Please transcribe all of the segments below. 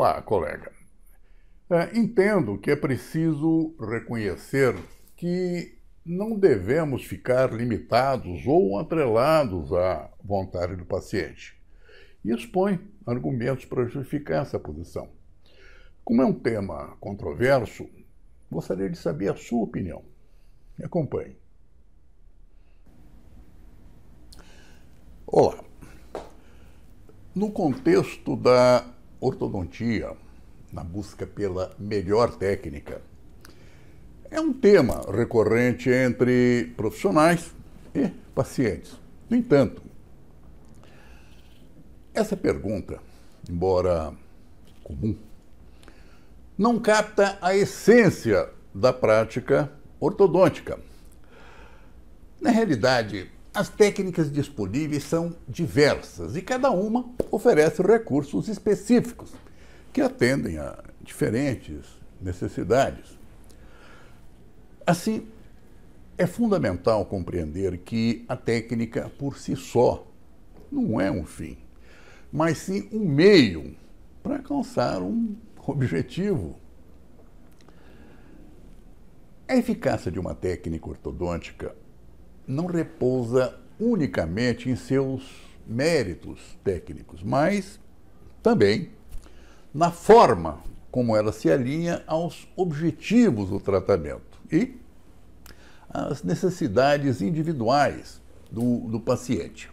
Olá, colega. É, entendo que é preciso reconhecer que não devemos ficar limitados ou atrelados à vontade do paciente e expõe argumentos para justificar essa posição. Como é um tema controverso, gostaria de saber a sua opinião. Me acompanhe. Olá. No contexto da ortodontia na busca pela melhor técnica. É um tema recorrente entre profissionais e pacientes. No entanto, essa pergunta, embora comum, não capta a essência da prática ortodôntica. Na realidade, as técnicas disponíveis são diversas e cada uma oferece recursos específicos que atendem a diferentes necessidades. Assim, é fundamental compreender que a técnica por si só não é um fim, mas sim um meio para alcançar um objetivo. A eficácia de uma técnica ortodôntica não repousa unicamente em seus méritos técnicos, mas também na forma como ela se alinha aos objetivos do tratamento e às necessidades individuais do, do paciente.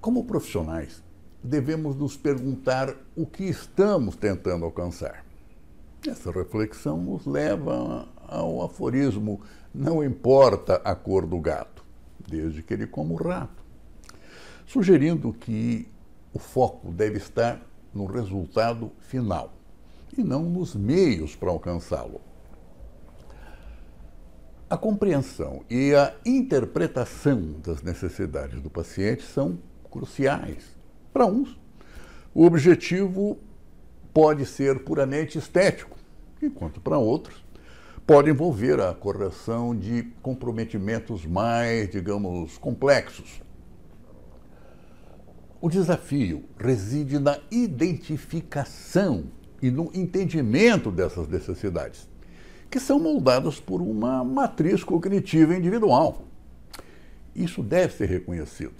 Como profissionais, devemos nos perguntar o que estamos tentando alcançar. Essa reflexão nos leva ao aforismo: não importa a cor do gato, desde que ele coma o rato. Sugerindo que o foco deve estar no resultado final e não nos meios para alcançá-lo. A compreensão e a interpretação das necessidades do paciente são cruciais. Para uns, o objetivo pode ser puramente estético, enquanto para outros, pode envolver a correção de comprometimentos mais, digamos, complexos. O desafio reside na identificação e no entendimento dessas necessidades, que são moldadas por uma matriz cognitiva individual. Isso deve ser reconhecido.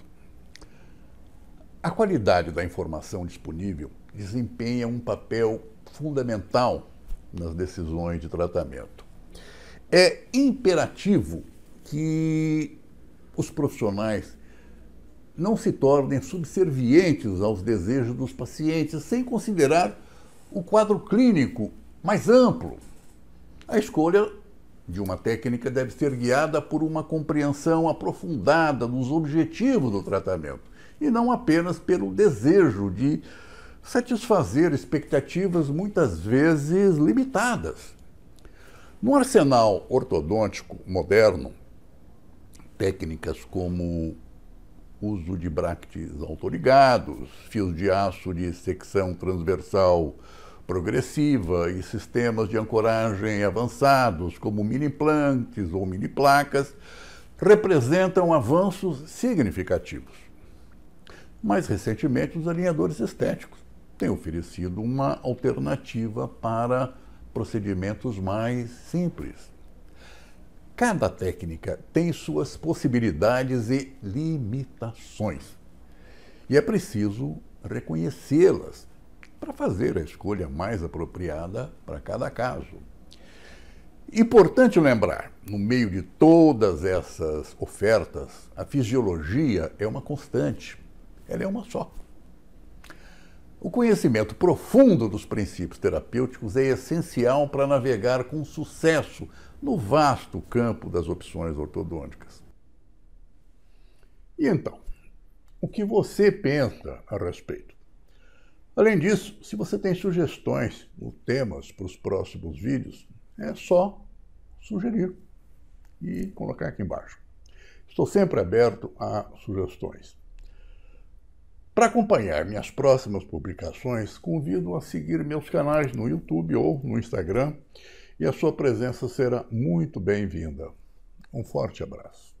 A qualidade da informação disponível desempenha um papel fundamental nas decisões de tratamento. É imperativo que os profissionais não se tornem subservientes aos desejos dos pacientes, sem considerar o quadro clínico mais amplo. A escolha de uma técnica deve ser guiada por uma compreensão aprofundada dos objetivos do tratamento e não apenas pelo desejo de satisfazer expectativas muitas vezes limitadas. No arsenal ortodôntico moderno, técnicas como uso de brackets autorigados, fios de aço de secção transversal progressiva e sistemas de ancoragem avançados, como mini-implantes ou mini-placas, representam avanços significativos. Mais recentemente, os alinhadores estéticos têm oferecido uma alternativa para procedimentos mais simples. Cada técnica tem suas possibilidades e limitações. E é preciso reconhecê-las para fazer a escolha mais apropriada para cada caso. Importante lembrar, no meio de todas essas ofertas, a fisiologia é uma constante, ela é uma só. O conhecimento profundo dos princípios terapêuticos é essencial para navegar com sucesso no vasto campo das opções ortodônticas. E então, o que você pensa a respeito? Além disso, se você tem sugestões ou temas para os próximos vídeos, é só sugerir e colocar aqui embaixo. Estou sempre aberto a sugestões. Para acompanhar minhas próximas publicações, convido a seguir meus canais no YouTube ou no Instagram e a sua presença será muito bem-vinda. Um forte abraço.